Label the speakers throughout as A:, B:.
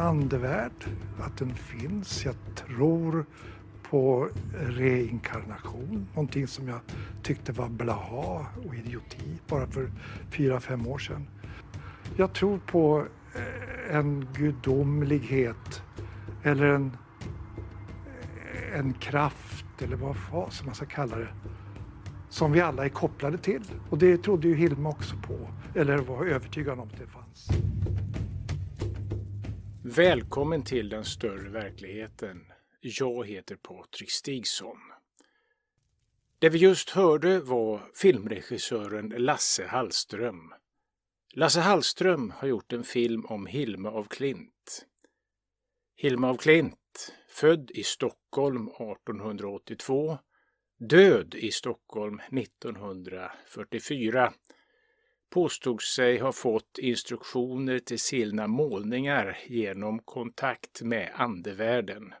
A: en andevärld, att den finns. Jag tror på reinkarnation, någonting som jag tyckte var blaha och idioti bara för fyra fem år sedan. Jag tror på eh, en gudomlighet eller en, eh, en kraft eller vad fasen man ska kalla det som vi alla är kopplade till. Och det trodde ju Hilma också på, eller var övertygad om att det fanns.
B: Välkommen till den större verkligheten. Jag heter Patrik Stigson. Det vi just hörde var filmregissören Lasse Hallström. Lasse Hallström har gjort en film om Hilma av Klint. Hilma av Klint, född i Stockholm 1882, död i Stockholm 1944 påstod sig ha fått instruktioner till sina målningar genom kontakt med andevärlden.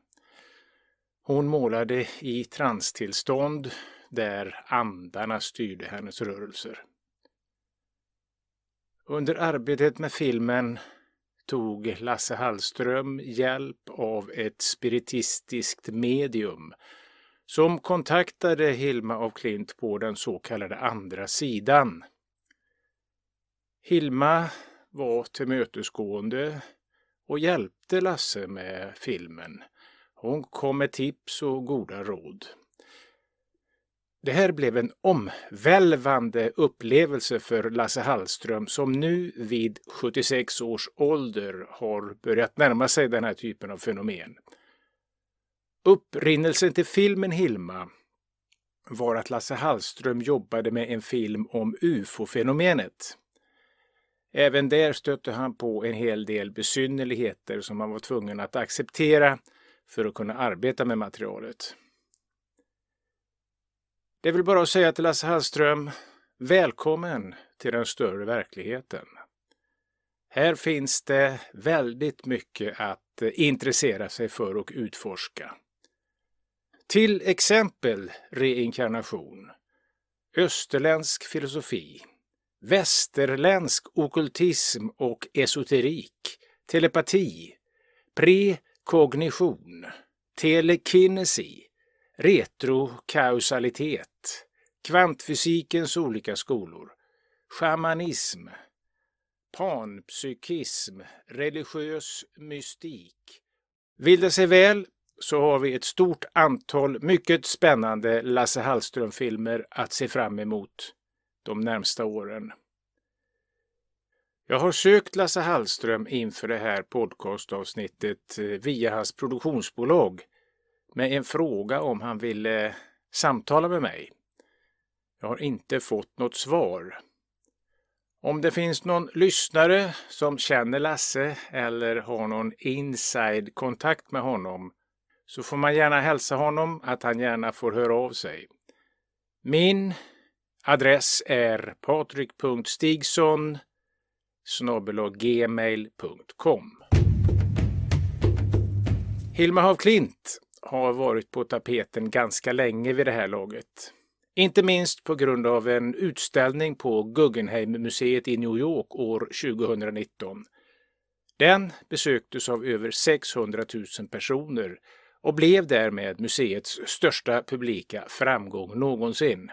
B: Hon målade i transtillstånd där andarna styrde hennes rörelser. Under arbetet med filmen tog Lasse Hallström hjälp av ett spiritistiskt medium som kontaktade Hilma af Klint på den så kallade andra sidan Hilma var tillmötesgående och hjälpte Lasse med filmen. Hon kom med tips och goda råd. Det här blev en omvälvande upplevelse för Lasse Hallström som nu vid 76 års ålder har börjat närma sig den här typen av fenomen. Upprinnelsen till filmen Hilma var att Lasse Hallström jobbade med en film om ufo-fenomenet. Även där stötte han på en hel del besynnerligheter som han var tvungen att acceptera för att kunna arbeta med materialet. Det vill bara att säga till Lasse Hallström, välkommen till den större verkligheten. Här finns det väldigt mycket att eh, intressera sig för och utforska. Till exempel reinkarnation, österländsk filosofi, västerländsk okultism och esoterik, telepati, prekognition, telekinesi, retrokausalitet, kvantfysikens olika skolor, shamanism, panpsykism, religiös mystik. Vill det sig väl så har vi ett stort antal mycket spännande Lasse Hallström-filmer att se fram emot de närmsta åren. Jag har sökt Lasse Hallström inför det här podcastavsnittet eh, via hans produktionsbolag med en fråga om han ville samtala med mig. Jag har inte fått något svar. Om det finns någon lyssnare som känner Lasse eller har någon inside-kontakt med honom så får man gärna hälsa honom att han gärna får höra av sig. Min Adress är patrik.stigson gmail.com. Hilma af Klint har varit på tapeten ganska länge vid det här laget. Inte minst på grund av en utställning på Guggenheimmuseet i New York år 2019. Den besöktes av över 600 000 personer och blev därmed museets största publika framgång någonsin.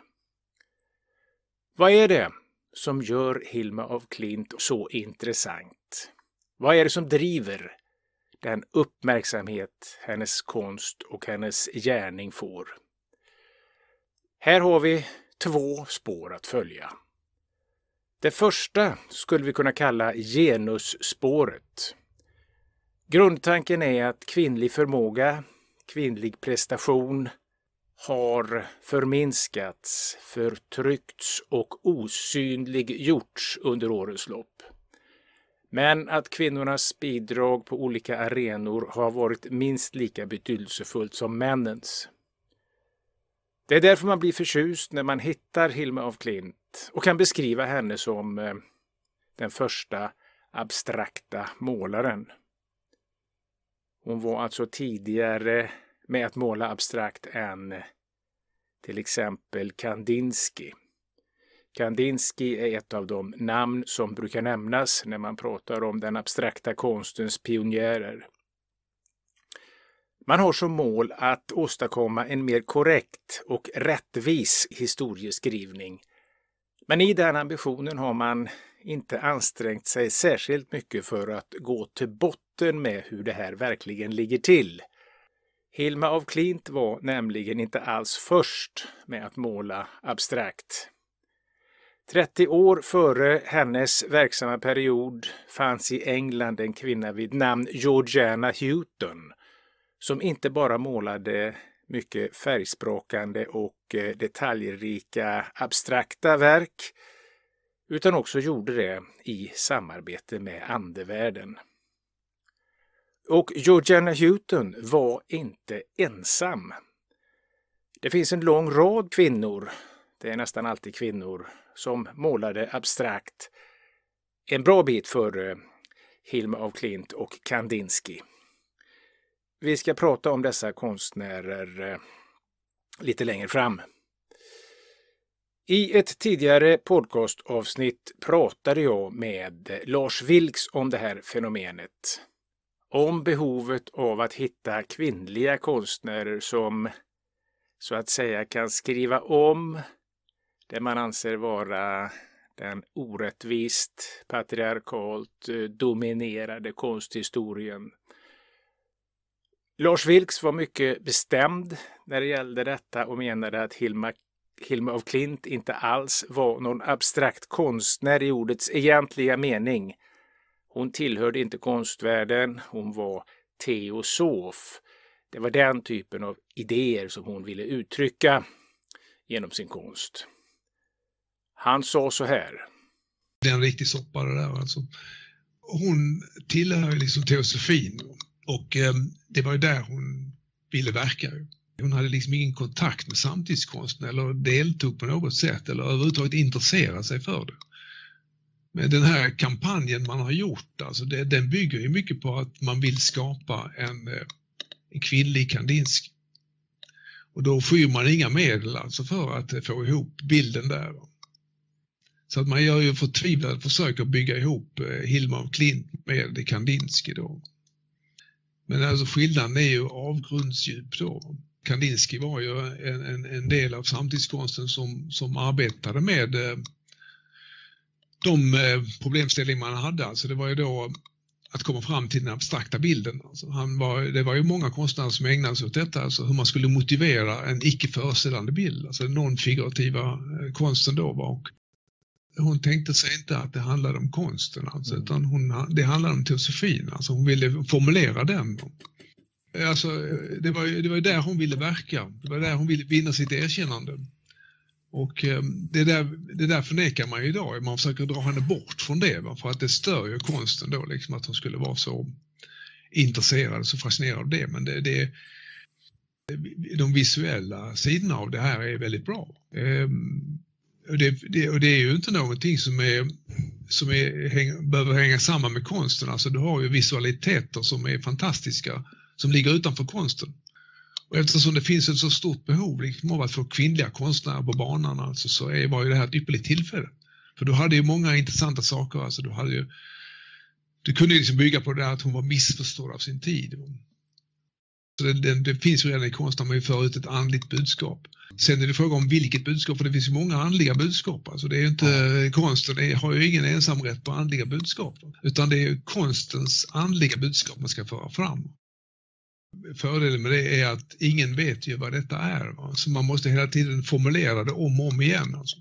B: Vad är det som gör Hilma af Klint så intressant? Vad är det som driver den uppmärksamhet hennes konst och hennes gärning får? Här har vi två spår att följa. Det första skulle vi kunna kalla genusspåret. Grundtanken är att kvinnlig förmåga, kvinnlig prestation, har förminskats, förtryckts och osynliggjorts under årens lopp. Men att kvinnornas bidrag på olika arenor har varit minst lika betydelsefullt som männens. Det är därför man blir förtjust när man hittar Hilma af Klint och kan beskriva henne som eh, den första abstrakta målaren. Hon var alltså tidigare med att måla abstrakt än till exempel Kandinsky. Kandinsky är ett av de namn som brukar nämnas när man pratar om den abstrakta konstens pionjärer. Man har som mål att åstadkomma en mer korrekt och rättvis historieskrivning. Men i den ambitionen har man inte ansträngt sig särskilt mycket för att gå till botten med hur det här verkligen ligger till. Hilma af Klint var nämligen inte alls först med att måla abstrakt. 30 år före hennes verksamma period fanns i England en kvinna vid namn Georgiana Houghton som inte bara målade mycket färgsprakande och eh, detaljrika abstrakta verk utan också gjorde det i samarbete med andevärlden. Och Georgiana Houghton var inte ensam. Det finns en lång rad kvinnor, det är nästan alltid kvinnor, som målade abstrakt en bra bit före Hilma af Klint och Kandinsky. Vi ska prata om dessa konstnärer eh, lite längre fram. I ett tidigare podcastavsnitt pratade jag med Lars Vilks om det här fenomenet om behovet av att hitta kvinnliga konstnärer som så att säga kan skriva om det man anser vara den orättvist patriarkalt eh, dominerade konsthistorien. Lars Vilks var mycket bestämd när det gällde detta och menade att Hilma, Hilma af Klint inte alls var någon abstrakt konstnär i ordets egentliga mening. Hon tillhörde inte konstvärlden, hon var teosof. Det var den typen av idéer som hon ville uttrycka genom sin konst. Han sa så
A: här. Det är en riktig soppa det där alltså. Hon tillhör ju liksom teosofin och ehm, det var ju där hon ville verka. Hon hade liksom ingen kontakt med samtidskonsten eller deltog på något sätt eller överhuvudtaget intresserade sig för det. Men den här kampanjen man har gjort, alltså det, den bygger ju mycket på att man vill skapa en, eh, en kvinnlig Kandinsky. Och då skyr man inga medel alltså för att eh, få ihop bilden där. Så att man gör ju förtvivlade försök att bygga ihop eh, Hilma af Klint med Kandinsky då. Men alltså skillnaden är ju avgrundsdjup då. Kandinsky var ju en, en, en del av samtidskonsten som, som arbetade med de eh, problemställningar man hade. Alltså det var ju då att komma fram till den abstrakta bilden. Alltså han var, det var ju många konstnärer som ägnade sig åt detta, alltså hur man skulle motivera en icke föreställande bild, alltså den non-figurativa eh, konsten då var. Och hon tänkte sig inte att det handlade om konsten, alltså, mm. utan hon, det handlade om teosofin, alltså hon ville formulera den. Eh, alltså, det, var det var där hon ville verka, det var där hon ville vinna sitt erkännande. Och eh, det där, det där förnekar man ju idag, man försöker dra henne bort från det för att det stör ju konsten då liksom att hon skulle vara så intresserad och så fascinerad av det. Men det, det, de visuella sidorna av det här är väldigt bra. Ehm, det, det, och det är ju inte någonting som, är, som är, häng, behöver hänga samman med konsten, alltså du har ju visualiteter som är fantastiska som ligger utanför konsten. Och eftersom det finns ett så stort behov liksom, av att få kvinnliga konstnärer på banan alltså, så var ju det här ett ypperligt tillfälle. För du hade ju många intressanta saker. Alltså, du, hade ju, du kunde liksom bygga på det att hon var missförstådd av sin tid. Så det, det, det finns ju redan i konsten, man för ut ett andligt budskap. Sen är det fråga om vilket budskap, för det finns ju många andliga budskap. Alltså det är inte, konsten är, har ju ingen ensamrätt på andliga budskap, utan det är konstens andliga budskap man ska föra fram fördelen med det är att ingen vet ju vad detta är. Va? Så man måste hela tiden formulera det om och om igen. Alltså.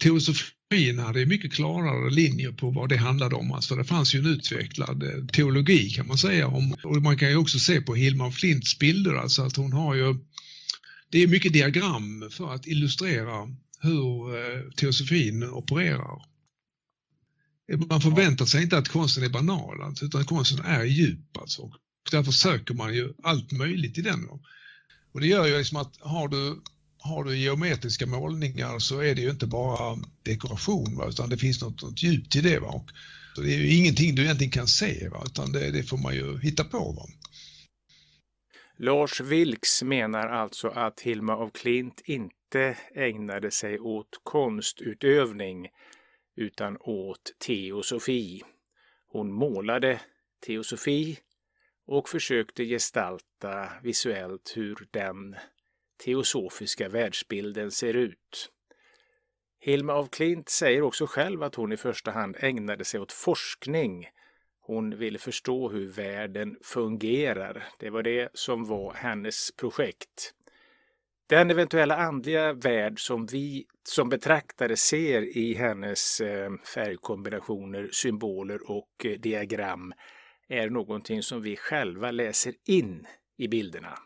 A: Teosofin hade mycket klarare linjer på vad det handlade om. Alltså det fanns ju en utvecklad eh, teologi kan man säga. och man kan ju också se på Hilma Flints bilder, alltså att hon har ju... Det är mycket diagram för att illustrera hur eh, teosofin opererar. Man förväntar sig inte att konsten är banal, alltså, utan konsten är djup. Alltså. Och därför söker man ju allt möjligt i den. Och det gör ju liksom att har du, har du geometriska målningar så är det ju inte bara dekoration va? utan det finns något, något djupt i det. Va? Och det är ju ingenting du egentligen kan se va? utan det, det får man ju hitta på. Va?
B: Lars Vilks menar alltså att Hilma av Klint inte ägnade sig åt konstutövning utan åt teosofi. Hon målade teosofi och försökte gestalta visuellt hur den teosofiska världsbilden ser ut. Hilma af Klint säger också själv att hon i första hand ägnade sig åt forskning. Hon ville förstå hur världen fungerar. Det var det som var hennes projekt. Den eventuella andliga värld som vi som betraktare ser i hennes eh, färgkombinationer, symboler och eh, diagram är någonting som vi själva läser in i bilderna.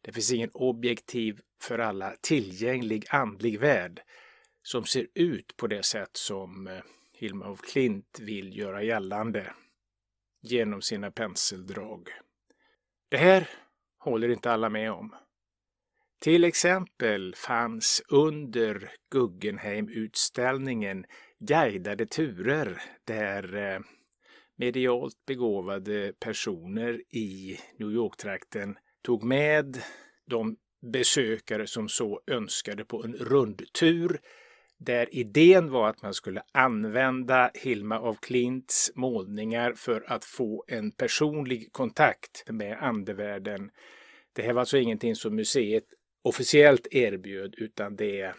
B: Det finns ingen objektiv för alla tillgänglig andlig värld som ser ut på det sätt som eh, Hilma af Klint vill göra gällande genom sina penseldrag. Det här håller inte alla med om. Till exempel fanns under Guggenheim-utställningen guidade turer där eh, medialt begåvade personer i New York-trakten tog med de besökare som så önskade på en rundtur där idén var att man skulle använda Hilma af Klints målningar för att få en personlig kontakt med andevärlden. Det här var alltså ingenting som museet officiellt erbjöd utan det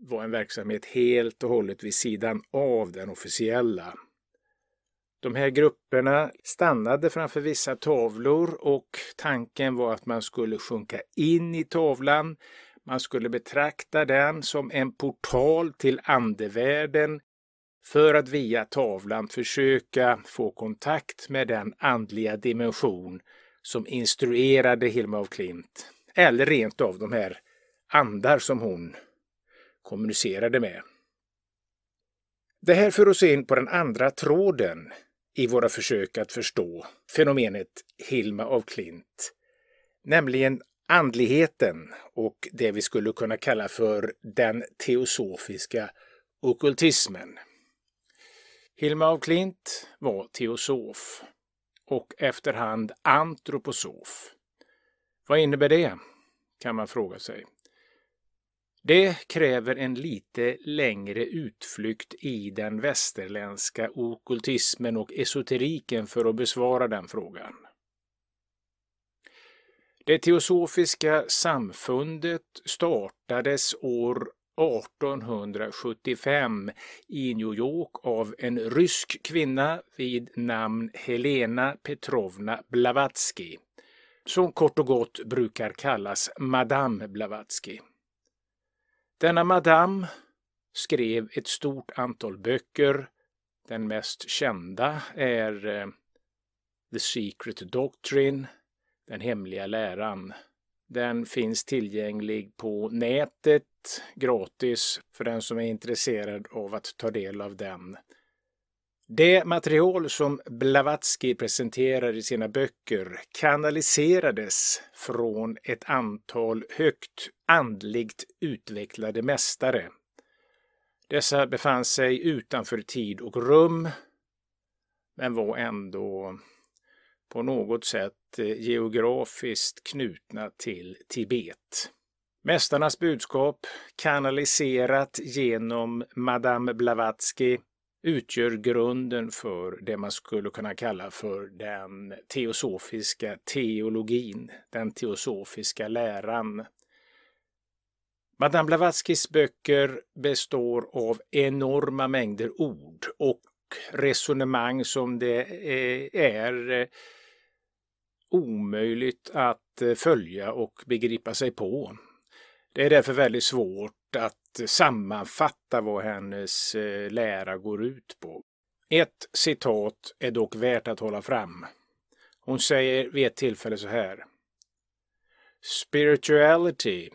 B: var en verksamhet helt och hållet vid sidan av den officiella de här grupperna stannade framför vissa tavlor och tanken var att man skulle sjunka in i tavlan. Man skulle betrakta den som en portal till andevärlden för att via tavlan försöka få kontakt med den andliga dimension som instruerade Hilma af Klint, eller rent av de här andar som hon kommunicerade med. Det här för oss in på den andra tråden, i våra försök att förstå fenomenet Hilma av Klint, nämligen andligheten och det vi skulle kunna kalla för den teosofiska okultismen. Hilma af Klint var teosof och efterhand antroposof. Vad innebär det? kan man fråga sig. Det kräver en lite längre utflykt i den västerländska okultismen och esoteriken för att besvara den frågan. Det teosofiska samfundet startades år 1875 i New York av en rysk kvinna vid namn Helena Petrovna Blavatsky, som kort och gott brukar kallas Madame Blavatsky. Denna madame skrev ett stort antal böcker. Den mest kända är eh, The Secret Doctrine, Den hemliga läran. Den finns tillgänglig på nätet gratis för den som är intresserad av att ta del av den. Det material som Blavatsky presenterar i sina böcker kanaliserades från ett antal högt andligt utvecklade mästare. Dessa befann sig utanför tid och rum, men var ändå på något sätt eh, geografiskt knutna till Tibet. Mästarnas budskap, kanaliserat genom Madame Blavatsky, utgör grunden för det man skulle kunna kalla för den teosofiska teologin, den teosofiska läran. Madame Blavatskys böcker består av enorma mängder ord och resonemang som det eh, är eh, omöjligt att eh, följa och begripa sig på. Det är därför väldigt svårt att sammanfatta vad hennes eh, lära går ut på. Ett citat är dock värt att hålla fram. Hon säger vid ett tillfälle så här. Spirituality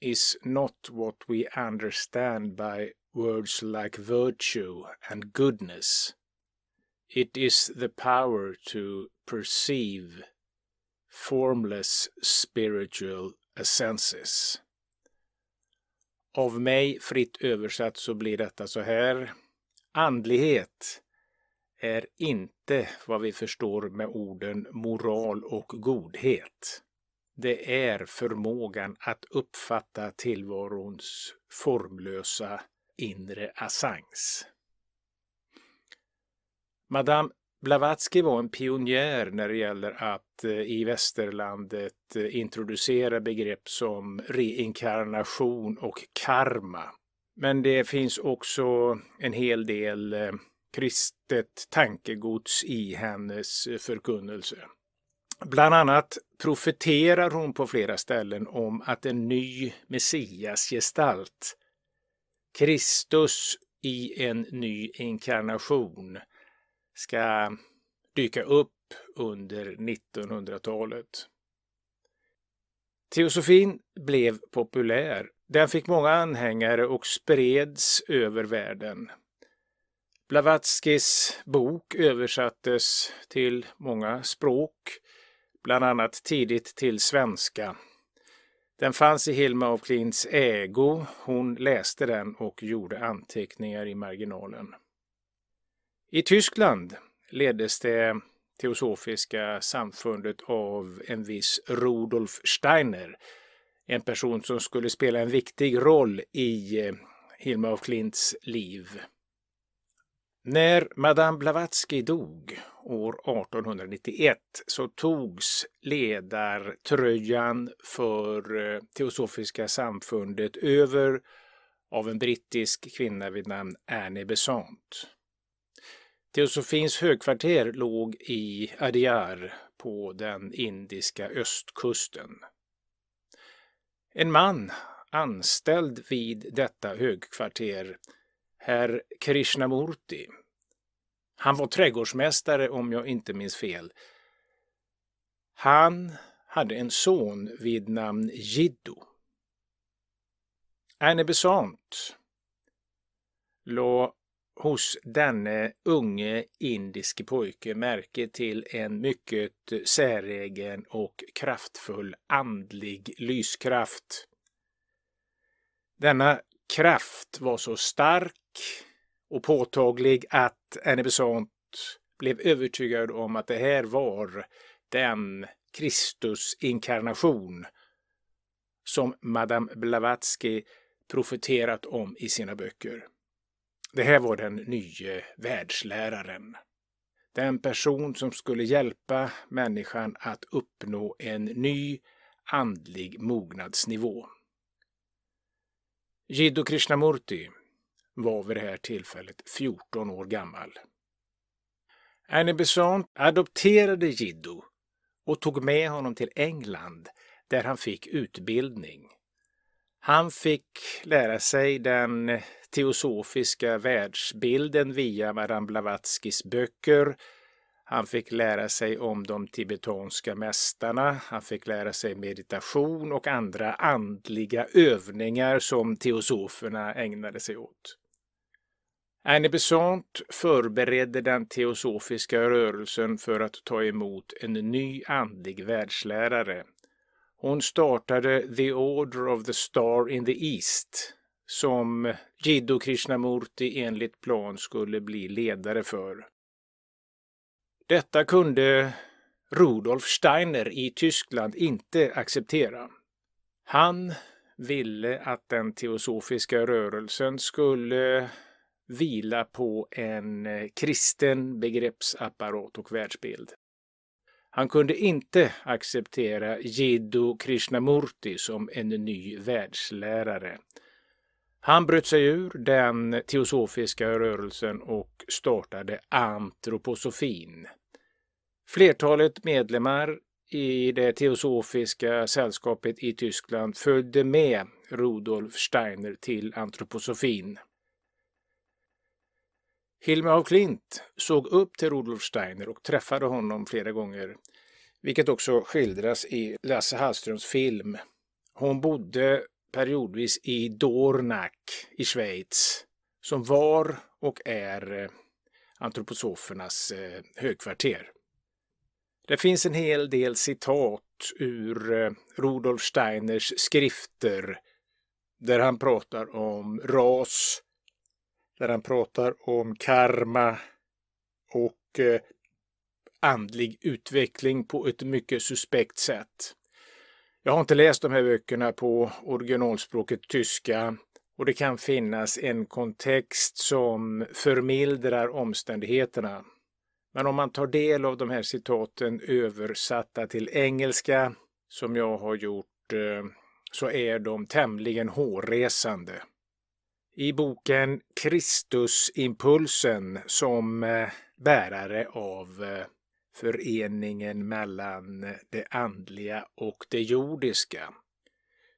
B: is not what we understand by words like virtue and goodness. It is the power to perceive formless spiritual essences. Av mig fritt översatt så blir detta så här. Andlighet är inte vad vi förstår med orden moral och godhet. Det är förmågan att uppfatta tillvarons formlösa inre assans. Madame Blavatsky var en pionjär när det gäller att eh, i västerlandet eh, introducera begrepp som reinkarnation och karma. Men det finns också en hel del eh, kristet tankegods i hennes förkunnelse. Bland annat profeterar hon på flera ställen om att en ny messiasgestalt, Kristus i en ny inkarnation, ska dyka upp under 1900-talet. Teosofin blev populär. Den fick många anhängare och spreds över världen. Blavatskys bok översattes till många språk, bland annat tidigt till svenska. Den fanns i Hilma af Klints ägo. Hon läste den och gjorde anteckningar i marginalen. I Tyskland leddes det teosofiska samfundet av en viss Rudolf Steiner. En person som skulle spela en viktig roll i eh, Hilma af Klints liv. När Madame Blavatsky dog år 1891 så togs ledartröjan för eh, Teosofiska samfundet över av en brittisk kvinna vid namn Annie Besant. Teosofins högkvarter låg i Adyar på den indiska östkusten. En man anställd vid detta högkvarter, herr Krishnamurti. Han var trädgårdsmästare om jag inte minns fel. Han hade en son vid namn Jiddu. Anne Besant la hos denne eh, unge indiske pojke märke till en mycket säregen och kraftfull andlig lyskraft. Denna kraft var så stark och påtaglig att Annie Besant blev övertygad om att det här var den Kristusinkarnation som Madame Blavatsky profeterat om i sina böcker. Det här var den nye världsläraren. Den person som skulle hjälpa människan att uppnå en ny andlig mognadsnivå. Jiddu Krishnamurti var vid det här tillfället 14 år gammal. Annie Besant adopterade Jiddu och tog med honom till England där han fick utbildning. Han fick lära sig den teosofiska världsbilden via Madame Blavatskys böcker. Han fick lära sig om de tibetanska mästarna, han fick lära sig meditation och andra andliga övningar som teosoferna ägnade sig åt. Annie Besant förberedde den teosofiska rörelsen för att ta emot en ny andlig världslärare, hon startade The Order of the Star in the East som Jiddu Krishnamurti enligt plan skulle bli ledare för. Detta kunde Rudolf Steiner i Tyskland inte acceptera. Han ville att den teosofiska rörelsen skulle vila på en kristen begreppsapparat och världsbild. Han kunde inte acceptera Jiddu Krishnamurti som en ny världslärare. Han bröt sig ur den teosofiska rörelsen och startade antroposofin. Flertalet medlemmar i det teosofiska sällskapet i Tyskland följde med Rudolf Steiner till antroposofin. Hilma af Klint såg upp till Rudolf Steiner och träffade honom flera gånger, vilket också skildras i Lasse Hallströms film. Hon bodde periodvis i Dornach i Schweiz, som var och är eh, antroposofernas eh, högkvarter. Det finns en hel del citat ur eh, Rudolf Steiners skrifter där han pratar om ras, där han pratar om karma och eh, andlig utveckling på ett mycket suspekt sätt. Jag har inte läst de här böckerna på originalspråket tyska och det kan finnas en kontext som förmildrar omständigheterna. Men om man tar del av de här citaten översatta till engelska, som jag har gjort, eh, så är de tämligen hårresande i boken Kristusimpulsen som eh, bärare av eh, föreningen mellan det andliga och det jordiska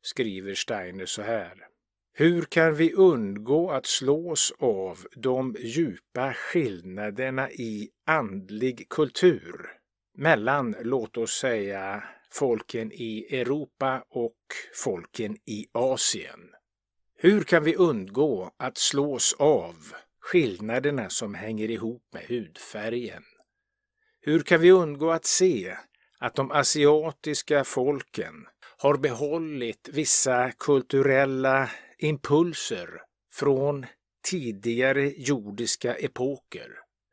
B: skriver Steiner så här. Hur kan vi undgå att slås av de djupa skillnaderna i andlig kultur mellan, låt oss säga, folken i Europa och folken i Asien? Hur kan vi undgå att slås av skillnaderna som hänger ihop med hudfärgen? Hur kan vi undgå att se att de asiatiska folken har behållit vissa kulturella impulser från tidigare jordiska epoker,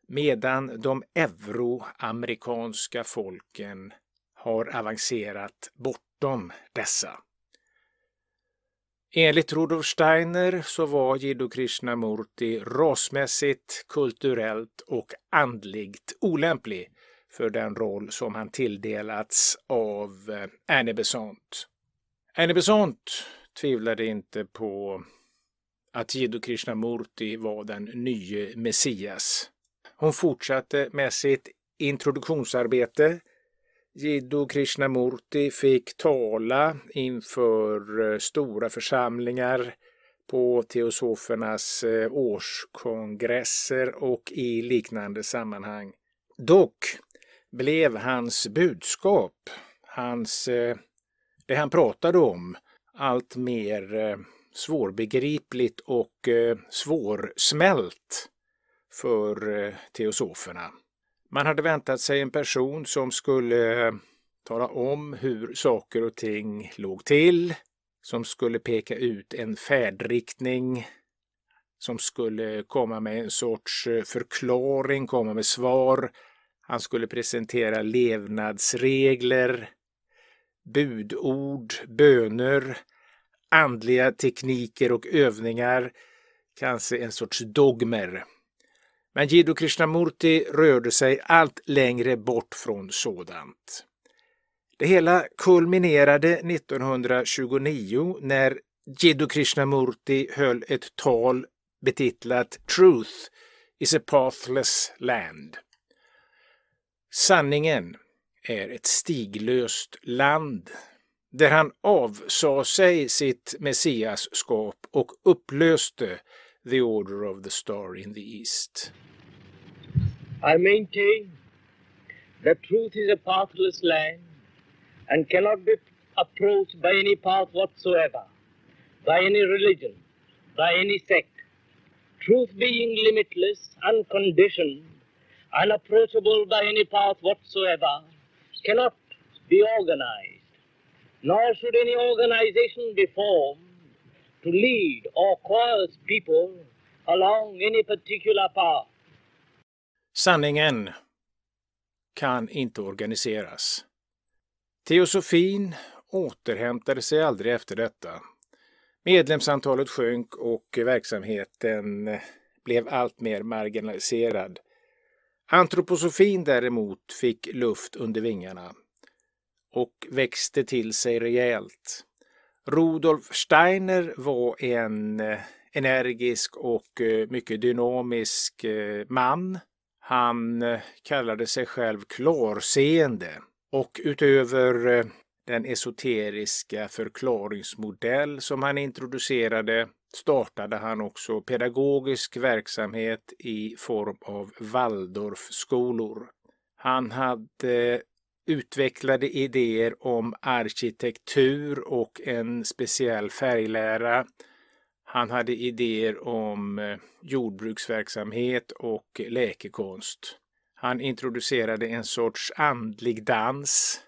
B: medan de euroamerikanska folken har avancerat bortom dessa. Enligt Rudolf Steiner så var Jiddu Krishnamurti rasmässigt, kulturellt och andligt olämplig för den roll som han tilldelats av eh, Annie Besant. Annie Besant tvivlade inte på att Jiddu Krishnamurti var den nye Messias. Hon fortsatte med sitt introduktionsarbete Jiddu Krishnamurti fick tala inför eh, stora församlingar på teosofernas eh, årskongresser och i liknande sammanhang. Dock blev hans budskap, hans, eh, det han pratade om, allt mer svårbegripligt och svårsmält för teosoferna. Man hade väntat sig en person som skulle eh, tala om hur saker och ting låg till, som skulle peka ut en färdriktning, som skulle komma med en sorts eh, förklaring, komma med svar. Han skulle presentera levnadsregler, budord, böner, andliga tekniker och övningar, kanske en sorts dogmer. Men Jiddu Krishnamurti rörde sig allt längre bort från sådant. Det hela kulminerade 1929 när Jiddu Krishnamurti höll ett tal betitlat Truth is a pathless land. Sanningen är ett stiglöst land där han avsade sig sitt messiasskap och upplöste the order of the star in the east? I maintain that truth is a pathless land and cannot be approached by any path whatsoever, by any religion, by any sect. Truth being limitless, unconditioned, unapproachable by any path whatsoever, cannot be organized. Nor should any organization be
A: formed to lead or coerce people along any particular path.
B: Sanningen kan inte organiseras. Teosofin återhämtade sig aldrig efter detta. Medlemsantalet sjönk och verksamheten blev alltmer marginaliserad. Antroposofin däremot fick luft under vingarna och växte till sig rejält. Rudolf Steiner var en eh, energisk och eh, mycket dynamisk eh, man. Han kallade sig själv klarseende och utöver den esoteriska förklaringsmodell som han introducerade startade han också pedagogisk verksamhet i form av Waldorfskolor. Han hade utvecklade idéer om arkitektur och en speciell färglära. Han hade idéer om eh, jordbruksverksamhet och läkekonst. Han introducerade en sorts andlig dans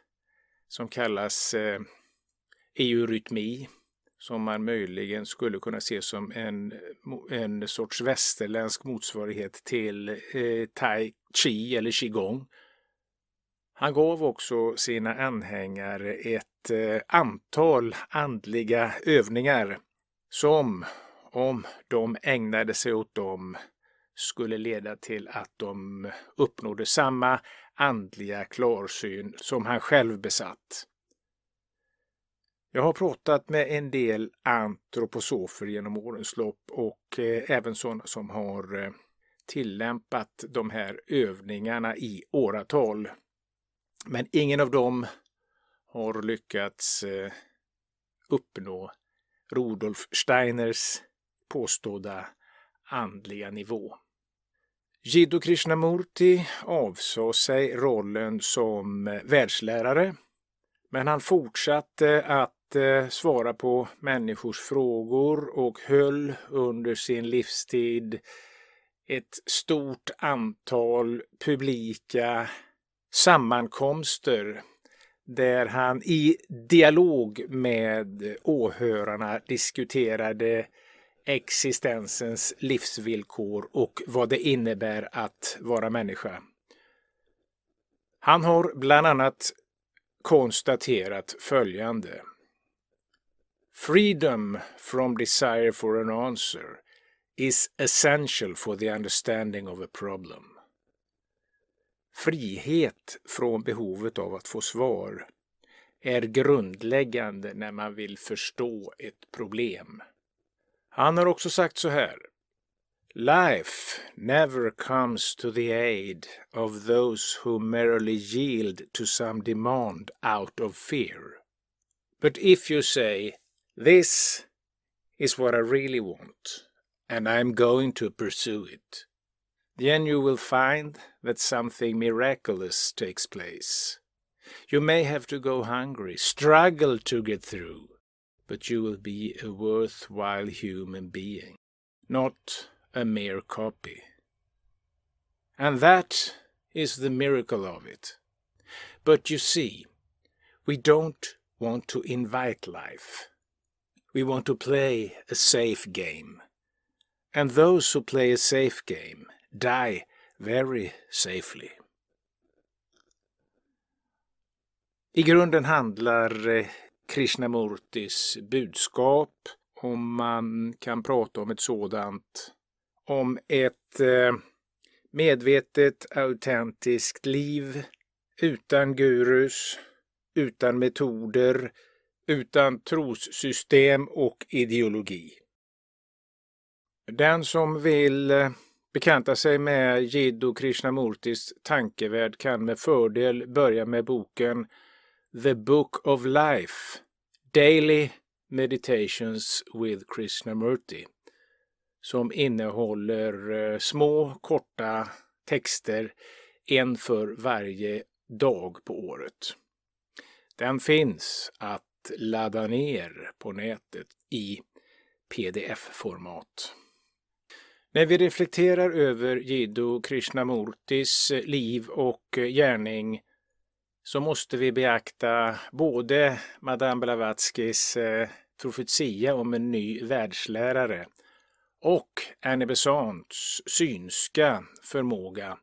B: som kallas eh, eurytmi som man möjligen skulle kunna se som en, en sorts västerländsk motsvarighet till eh, tai chi eller qigong. Han gav också sina anhängare ett eh, antal andliga övningar som, om de ägnade sig åt dem, skulle leda till att de uppnådde samma andliga klarsyn som han själv besatt. Jag har pratat med en del antroposofer genom årens lopp och eh, även sådana som har eh, tillämpat de här övningarna i åratal. Men ingen av dem har lyckats eh, uppnå Rudolf Steiners påstådda andliga nivå. Jiddu Krishnamurti avsade sig rollen som eh, världslärare, men han fortsatte att eh, svara på människors frågor och höll under sin livstid ett stort antal publika sammankomster där han i dialog med åhörarna diskuterade existensens livsvillkor och vad det innebär att vara människa. Han har bland annat konstaterat följande. Freedom from desire for an answer is essential for the understanding of a problem frihet från behovet av att få svar är grundläggande när man vill förstå ett problem. Han har också sagt så här. Life never comes to the aid of those who merely yield to some demand out of fear. But if you say, this is what I really want, and I'm going to pursue it, Then you will find that something miraculous takes place. You may have to go hungry, struggle to get through, but you will be a worthwhile human being, not a mere copy. And that is the miracle of it. But you see, we don't want to invite life. We want to play a safe game. And those who play a safe game die very safely. I grunden handlar eh, Krishnamurtis budskap, om man kan prata om ett sådant, om ett eh, medvetet, autentiskt liv utan gurus, utan metoder, utan trossystem och ideologi. Den som vill eh, bekanta sig med Jiddu Krishnamurtis tankevärld kan med fördel börja med boken The Book of Life Daily Meditations with Krishnamurti som innehåller eh, små korta texter, en för varje dag på året. Den finns att ladda ner på nätet i pdf-format. När vi reflekterar över Jiddu Krishnamurtis eh, liv och eh, gärning så måste vi beakta både Madame Blavatskys eh, profetia om en ny världslärare och Annie Besants synska förmåga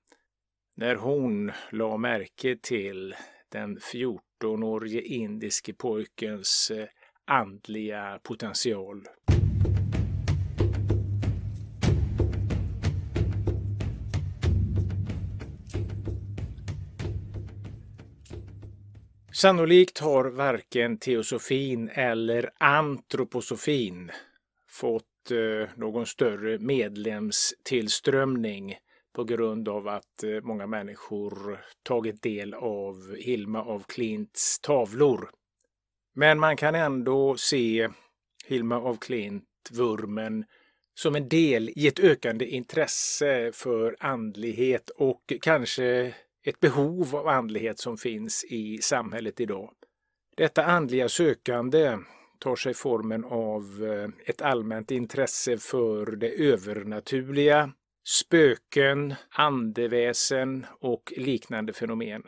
B: när hon la märke till den 14-årige indiske pojkens andliga potential. Sannolikt har varken teosofin eller antroposofin fått eh, någon större medlemstillströmning på grund av att eh, många människor tagit del av Hilma af Klints tavlor. Men man kan ändå se Hilma af Klint-vurmen som en del i ett ökande intresse för andlighet och kanske ett behov av andlighet som finns i samhället idag. Detta andliga sökande tar sig formen av eh, ett allmänt intresse för det övernaturliga, spöken, andeväsen och liknande fenomen.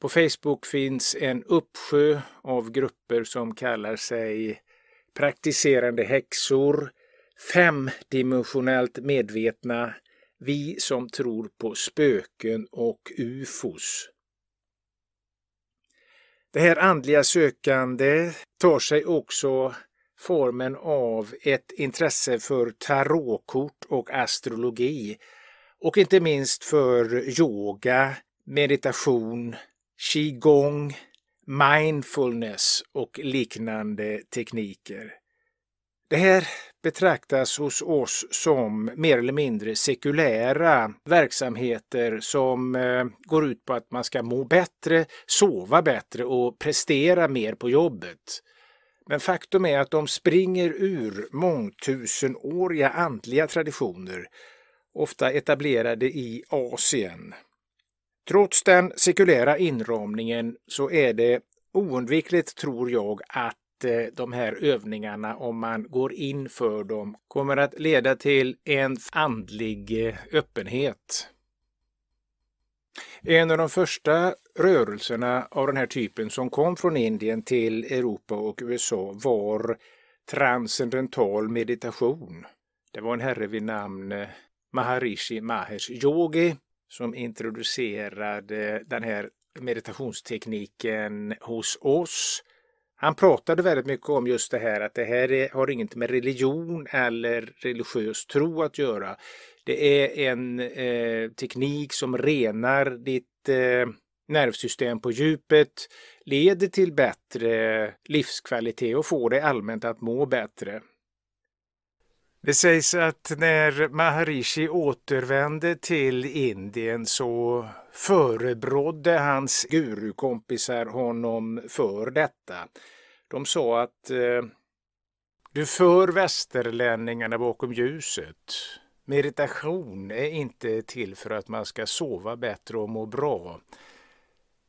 B: På Facebook finns en uppsjö av grupper som kallar sig praktiserande häxor, femdimensionellt medvetna, vi som tror på spöken och ufos. Det här andliga sökande tar sig också formen av ett intresse för tarotkort och astrologi och inte minst för yoga, meditation, qigong, mindfulness och liknande tekniker. Det här betraktas hos oss som mer eller mindre sekulära verksamheter som eh, går ut på att man ska må bättre, sova bättre och prestera mer på jobbet. Men faktum är att de springer ur mångtusenåriga andliga traditioner, ofta etablerade i Asien. Trots den sekulära inramningen så är det oundvikligt, tror jag, att Eh, de här övningarna, om man går in för dem, kommer att leda till en andlig eh, öppenhet. En av de första rörelserna av den här typen som kom från Indien till Europa och USA var transcendental meditation. Det var en herre vid namn eh, Maharishi Mahesh Yogi som introducerade den här meditationstekniken hos oss. Han pratade väldigt mycket om just det här att det här är, har inget med religion eller religiös tro att göra. Det är en eh, teknik som renar ditt eh, nervsystem på djupet, leder till bättre livskvalitet och får dig allmänt att må bättre. Det sägs att när Maharishi återvände till Indien så förebrådde hans gurukompisar honom för detta. De sa att eh, du för västerlänningarna bakom ljuset. Meditation är inte till för att man ska sova bättre och må bra.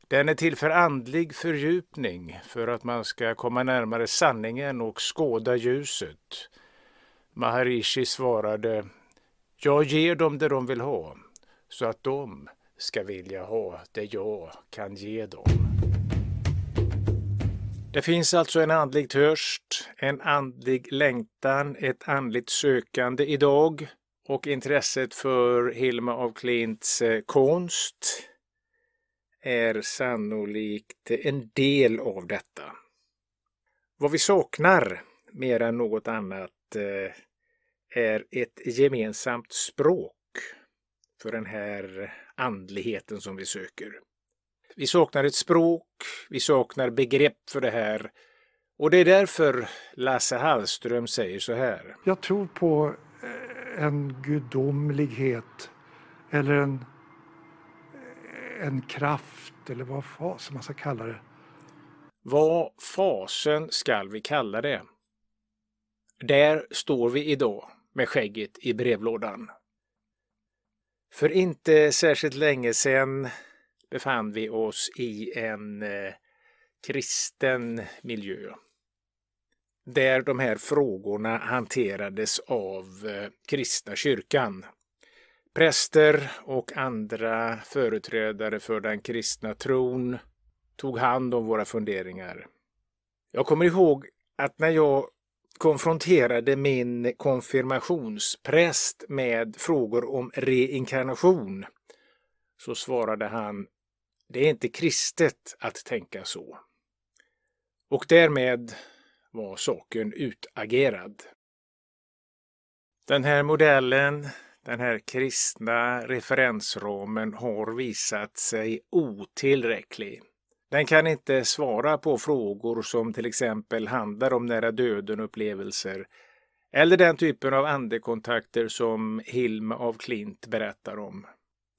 B: Den är till för andlig fördjupning, för att man ska komma närmare sanningen och skåda ljuset. Maharishi svarade Jag ger dem det de vill ha så att de ska vilja ha det jag kan ge dem. Det finns alltså en andlig törst, en andlig längtan, ett andligt sökande idag och intresset för Hilma af Klints eh, konst är sannolikt en del av detta. Vad vi saknar mer än något annat Eh, är ett gemensamt språk för den här andligheten som vi söker. Vi saknar ett språk, vi saknar begrepp för det här och det är därför Lasse Hallström säger så här.
A: Jag tror på eh, en gudomlighet eller en, eh, en kraft eller vad fasen man ska kalla det.
B: Vad fasen skall vi kalla det? Där står vi idag med skägget i brevlådan. För inte särskilt länge sedan befann vi oss i en eh, kristen miljö. Där de här frågorna hanterades av eh, kristna kyrkan. Präster och andra företrädare för den kristna tron tog hand om våra funderingar. Jag kommer ihåg att när jag konfronterade min konfirmationspräst med frågor om reinkarnation så svarade han det är inte kristet att tänka så. Och därmed var saken utagerad. Den här modellen, den här kristna referensramen har visat sig otillräcklig. Den kan inte svara på frågor som till exempel handlar om nära döden-upplevelser eller den typen av andekontakter som Hilm av Klint berättar om.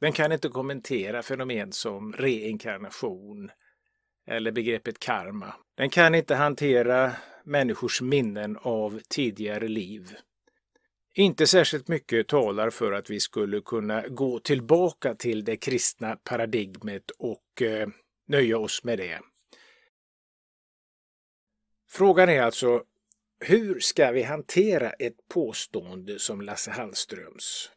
B: Den kan inte kommentera fenomen som reinkarnation eller begreppet karma. Den kan inte hantera människors minnen av tidigare liv. Inte särskilt mycket talar för att vi skulle kunna gå tillbaka till det kristna paradigmet och eh, nöja oss med det. Frågan är alltså, hur ska vi hantera ett påstående som Lasse Hallströms?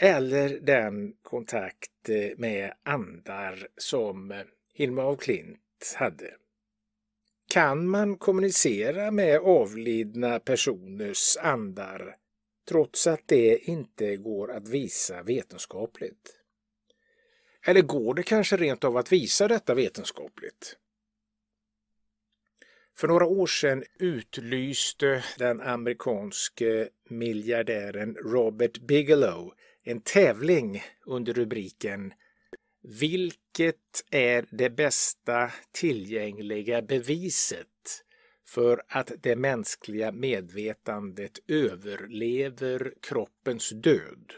B: Eller den kontakt eh, med andar som eh, Hilma af Klint hade? Kan man kommunicera med avlidna personers andar trots att det inte går att visa vetenskapligt? Eller går det kanske rent av att visa detta vetenskapligt? För några år sedan utlyste den amerikanske miljardären Robert Bigelow en tävling under rubriken Vilket är det bästa tillgängliga beviset för att det mänskliga medvetandet överlever kroppens död?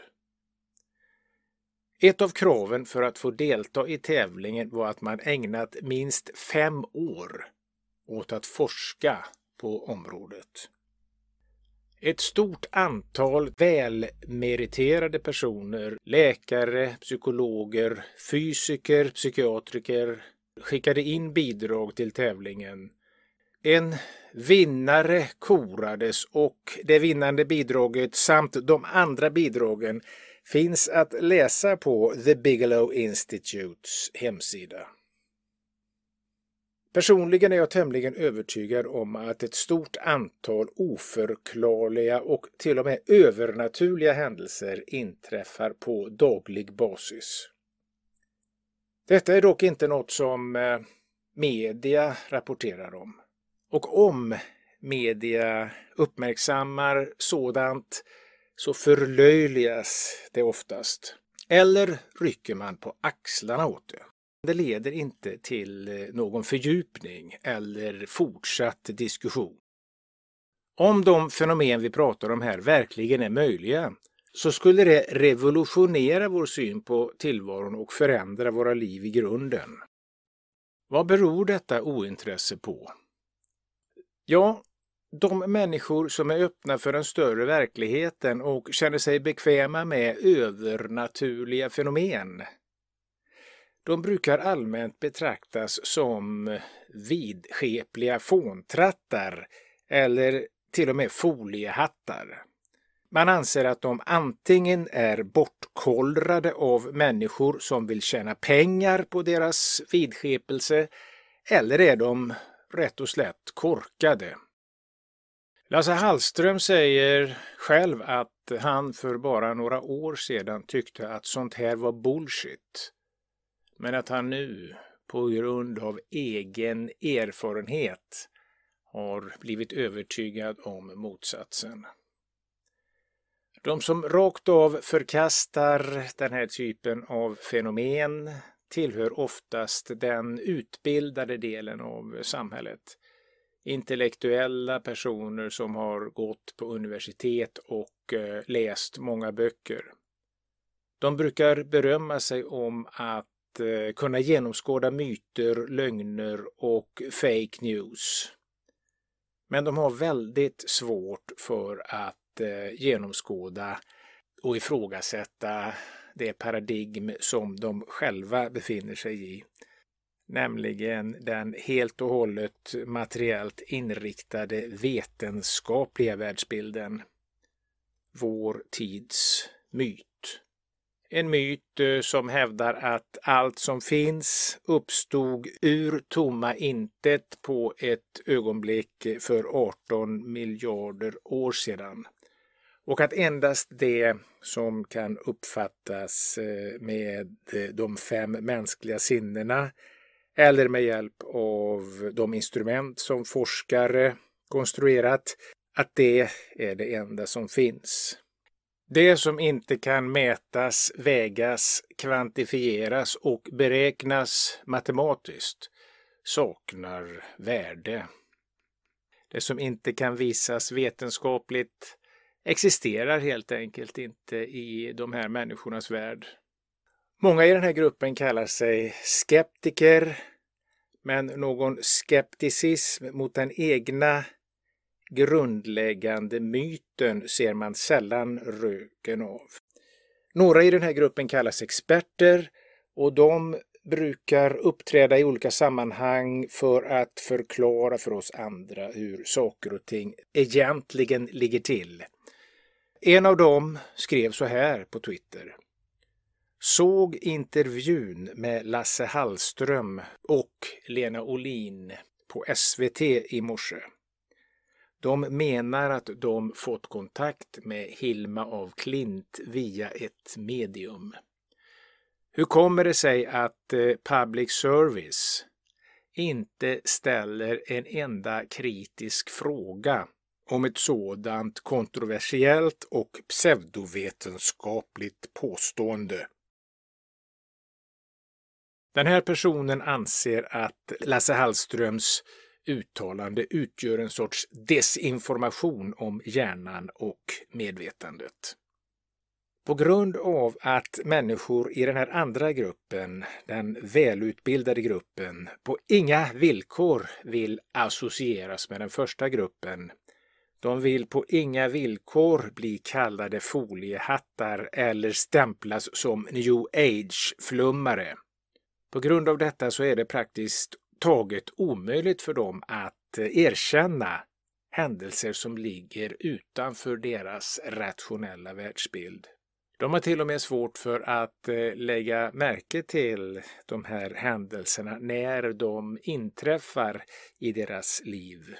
B: Ett av kraven för att få delta i tävlingen var att man ägnat minst fem år åt att forska på området. Ett stort antal välmeriterade personer, läkare, psykologer, fysiker, psykiatriker skickade in bidrag till tävlingen. En vinnare korades och det vinnande bidraget samt de andra bidragen finns att läsa på The Bigelow Institutes hemsida. Personligen är jag tämligen övertygad om att ett stort antal oförklarliga och till och med övernaturliga händelser inträffar på daglig basis. Detta är dock inte något som eh, media rapporterar om. Och om media uppmärksammar sådant så förlöjligas det oftast. Eller rycker man på axlarna åt det. Det leder inte till eh, någon fördjupning eller fortsatt diskussion. Om de fenomen vi pratar om här verkligen är möjliga så skulle det revolutionera vår syn på tillvaron och förändra våra liv i grunden. Vad beror detta ointresse på? Ja, de människor som är öppna för den större verkligheten och känner sig bekväma med övernaturliga fenomen. De brukar allmänt betraktas som vidskepliga fåntrattar eller till och med foliehattar. Man anser att de antingen är bortkollrade av människor som vill tjäna pengar på deras vidskepelse eller är de rätt och slätt korkade. Lasse Hallström säger själv att han för bara några år sedan tyckte att sånt här var bullshit. Men att han nu, på grund av egen erfarenhet, har blivit övertygad om motsatsen. De som rakt av förkastar den här typen av fenomen tillhör oftast den utbildade delen av samhället intellektuella personer som har gått på universitet och eh, läst många böcker. De brukar berömma sig om att eh, kunna genomskåda myter, lögner och fake news. Men de har väldigt svårt för att eh, genomskåda och ifrågasätta det paradigm som de själva befinner sig i nämligen den helt och hållet materiellt inriktade vetenskapliga världsbilden. Vår tids myt. En myt eh, som hävdar att allt som finns uppstod ur tomma intet på ett ögonblick för 18 miljarder år sedan. Och att endast det som kan uppfattas eh, med eh, de fem mänskliga sinnena eller med hjälp av de instrument som forskare konstruerat, att det är det enda som finns. Det som inte kan mätas, vägas, kvantifieras och beräknas matematiskt saknar värde. Det som inte kan visas vetenskapligt existerar helt enkelt inte i de här människornas värld. Många i den här gruppen kallar sig skeptiker, men någon skepticism mot den egna grundläggande myten ser man sällan röken av. Några i den här gruppen kallas experter och de brukar uppträda i olika sammanhang för att förklara för oss andra hur saker och ting egentligen ligger till. En av dem skrev så här på Twitter såg intervjun med Lasse Hallström och Lena Olin på SVT i morse. De menar att de fått kontakt med Hilma af Klint via ett medium. Hur kommer det sig att eh, public service inte ställer en enda kritisk fråga om ett sådant kontroversiellt och pseudovetenskapligt påstående? Den här personen anser att Lasse Hallströms uttalande utgör en sorts desinformation om hjärnan och medvetandet. På grund av att människor i den här andra gruppen, den välutbildade gruppen, på inga villkor vill associeras med den första gruppen. De vill på inga villkor bli kallade foliehattar eller stämplas som new age-flummare. På grund av detta så är det praktiskt taget omöjligt för dem att eh, erkänna händelser som ligger utanför deras rationella världsbild. De har till och med svårt för att eh, lägga märke till de här händelserna när de inträffar i deras liv.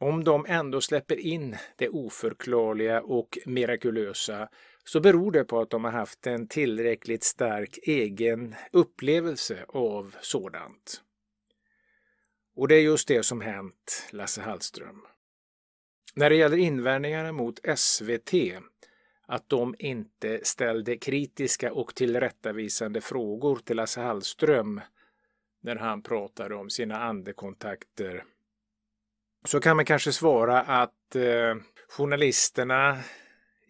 B: Om de ändå släpper in det oförklarliga och mirakulösa så beror det på att de har haft en tillräckligt stark egen upplevelse av sådant. Och det är just det som hänt Lasse Hallström. När det gäller invändningarna mot SVT, att de inte ställde kritiska och tillrättavisande frågor till Lasse Hallström när han pratade om sina andekontakter, så kan man kanske svara att eh, journalisterna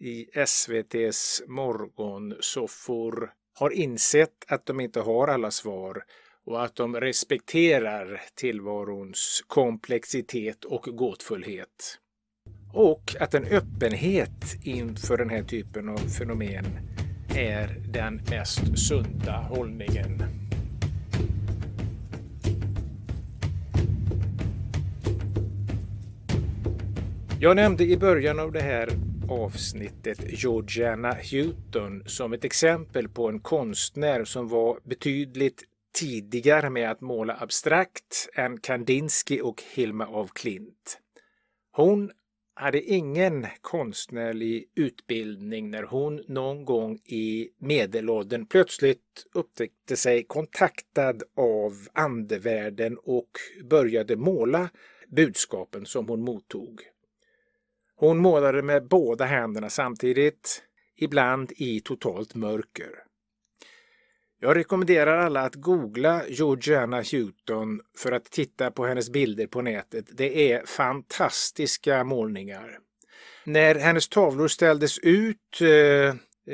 B: i SVTs morgonsoffor har insett att de inte har alla svar och att de respekterar tillvarons komplexitet och gåtfullhet. Och att en öppenhet inför den här typen av fenomen är den mest sunda hållningen. Jag nämnde i början av det här avsnittet Georgiana Houghton som ett exempel på en konstnär som var betydligt tidigare med att måla abstrakt än Kandinsky och Hilma af Klint. Hon hade ingen konstnärlig utbildning när hon någon gång i medelåldern plötsligt upptäckte sig kontaktad av andevärlden och började måla budskapen som hon mottog. Hon målade med båda händerna samtidigt, ibland i totalt mörker. Jag rekommenderar alla att googla Georgiana Houghton för att titta på hennes bilder på nätet. Det är fantastiska målningar. När hennes tavlor ställdes ut eh,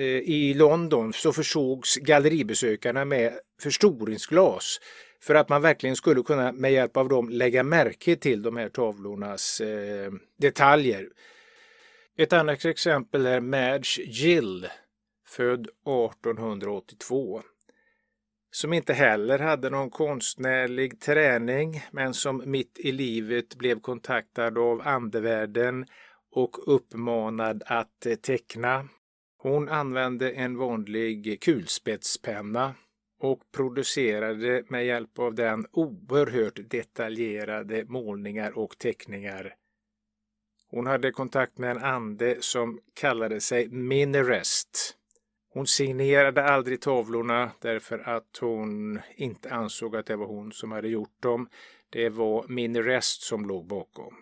B: eh, i London så försågs galleribesökarna med förstoringsglas för att man verkligen skulle kunna med hjälp av dem lägga märke till de här tavlornas eh, detaljer. Ett annat exempel är Madge Gill, född 1882, som inte heller hade någon konstnärlig träning men som mitt i livet blev kontaktad av andevärlden och uppmanad att eh, teckna. Hon använde en vanlig kulspetspenna och producerade med hjälp av den oerhört detaljerade målningar och teckningar hon hade kontakt med en ande som kallade sig Minerest. Hon signerade aldrig tavlorna därför att hon inte ansåg att det var hon som hade gjort dem. Det var Minerest som låg bakom.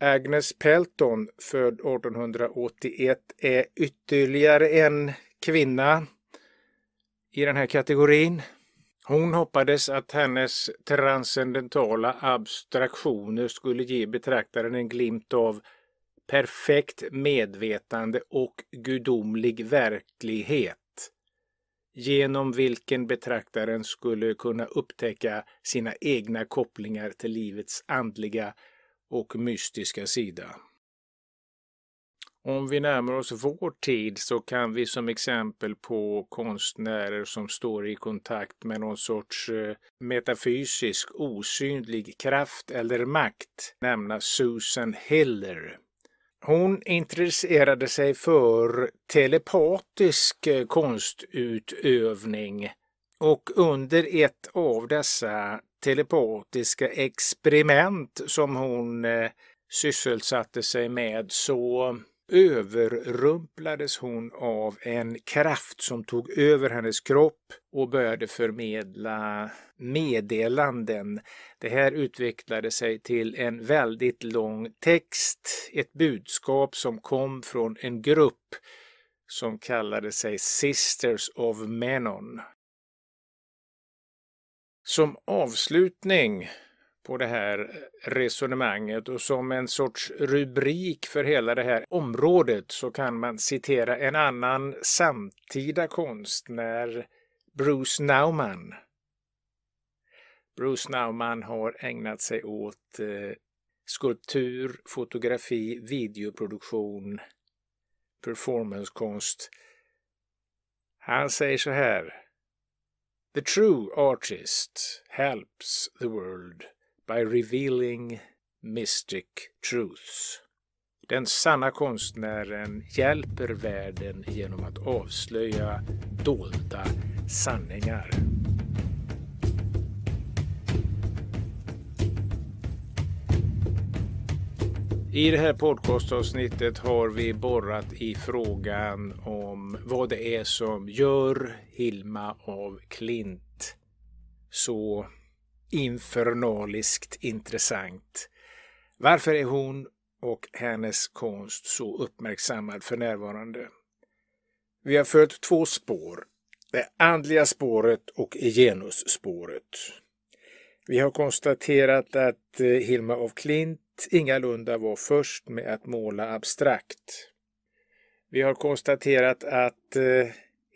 B: Agnes Pelton, född 1881, är ytterligare en kvinna i den här kategorin. Hon hoppades att hennes transcendentala abstraktioner skulle ge betraktaren en glimt av perfekt medvetande och gudomlig verklighet genom vilken betraktaren skulle kunna upptäcka sina egna kopplingar till livets andliga och mystiska sida. Om vi närmar oss vår tid så kan vi som exempel på konstnärer som står i kontakt med någon sorts eh, metafysisk osynlig kraft eller makt nämna Susan Heller. Hon intresserade sig för telepatisk eh, konstutövning och under ett av dessa telepatiska experiment som hon eh, sysselsatte sig med så överrumplades hon av en kraft som tog över hennes kropp och började förmedla meddelanden. Det här utvecklade sig till en väldigt lång text, ett budskap som kom från en grupp som kallade sig Sisters of Menon. Som avslutning på det här resonemanget och som en sorts rubrik för hela det här området så kan man citera en annan samtida konstnär, Bruce Nauman. Bruce Nauman har ägnat sig åt eh, skulptur, fotografi, videoproduktion, performancekonst. Han säger så här The true artist helps the world by revealing mystic truths. Den sanna konstnären hjälper världen genom att avslöja dolda sanningar. I det här podcastavsnittet har vi borrat i frågan om vad det är som gör Hilma av Klint så infernaliskt intressant. Varför är hon och hennes konst så uppmärksammad för närvarande? Vi har följt två spår, det andliga spåret och genusspåret. Vi har konstaterat att eh, Hilma af Klint ingalunda var först med att måla abstrakt. Vi har konstaterat att eh,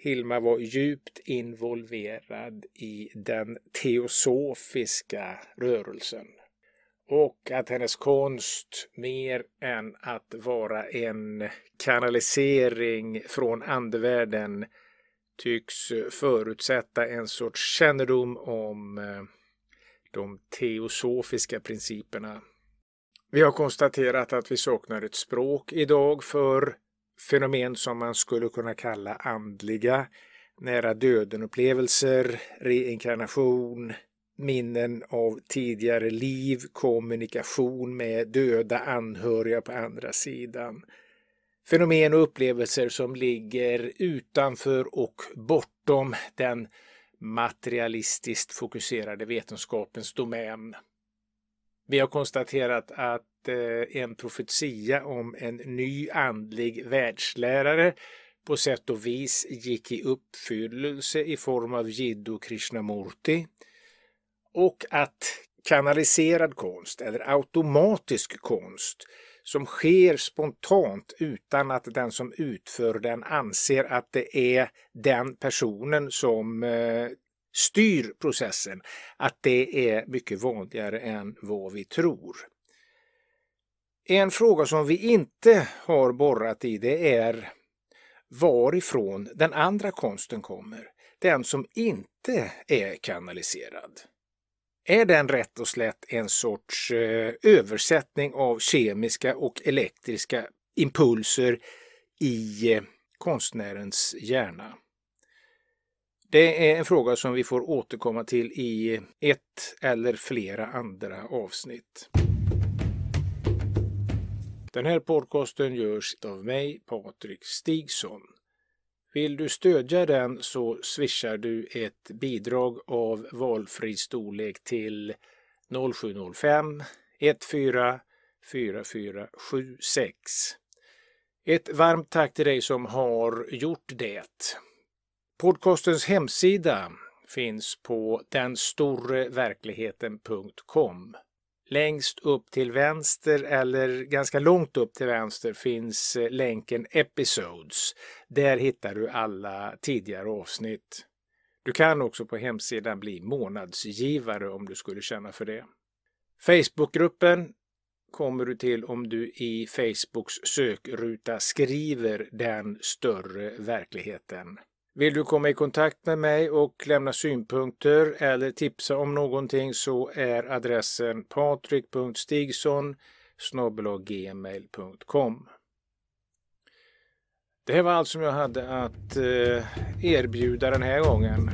B: Hilma var djupt involverad i den teosofiska rörelsen. Och att hennes konst, mer än att vara en kanalisering från andevärlden, tycks förutsätta en sorts kännedom om eh, de teosofiska principerna. Vi har konstaterat att vi saknar ett språk idag för fenomen som man skulle kunna kalla andliga, nära döden-upplevelser, reinkarnation, minnen av tidigare liv, kommunikation med döda anhöriga på andra sidan. Fenomen och upplevelser som ligger utanför och bortom den materialistiskt fokuserade vetenskapens domän. Vi har konstaterat att Eh, en profetia om en ny andlig världslärare på sätt och vis gick i uppfyllelse i form av Jiddu Krishnamurti och att kanaliserad konst eller automatisk konst som sker spontant utan att den som utför den anser att det är den personen som eh, styr processen, att det är mycket vanligare än vad vi tror. En fråga som vi inte har borrat i det är varifrån den andra konsten kommer, den som inte är kanaliserad. Är den rätt och slätt en sorts eh, översättning av kemiska och elektriska impulser i eh, konstnärens hjärna? Det är en fråga som vi får återkomma till i ett eller flera andra avsnitt. Den här podcasten görs av mig, Patrik Stigson. Vill du stödja den så swishar du ett bidrag av valfri storlek till 0705 14 4476. Ett varmt tack till dig som har gjort det. Podcastens hemsida finns på denstoreverkligheten.com. Längst upp till vänster eller ganska långt upp till vänster finns eh, länken Episodes. Där hittar du alla tidigare avsnitt. Du kan också på hemsidan bli månadsgivare om du skulle känna för det. Facebookgruppen kommer du till om du i Facebooks sökruta skriver den större verkligheten. Vill du komma i kontakt med mig och lämna synpunkter eller tipsa om någonting så är adressen patrik.stigsson gmail.com Det här var allt som jag hade att eh, erbjuda den här gången.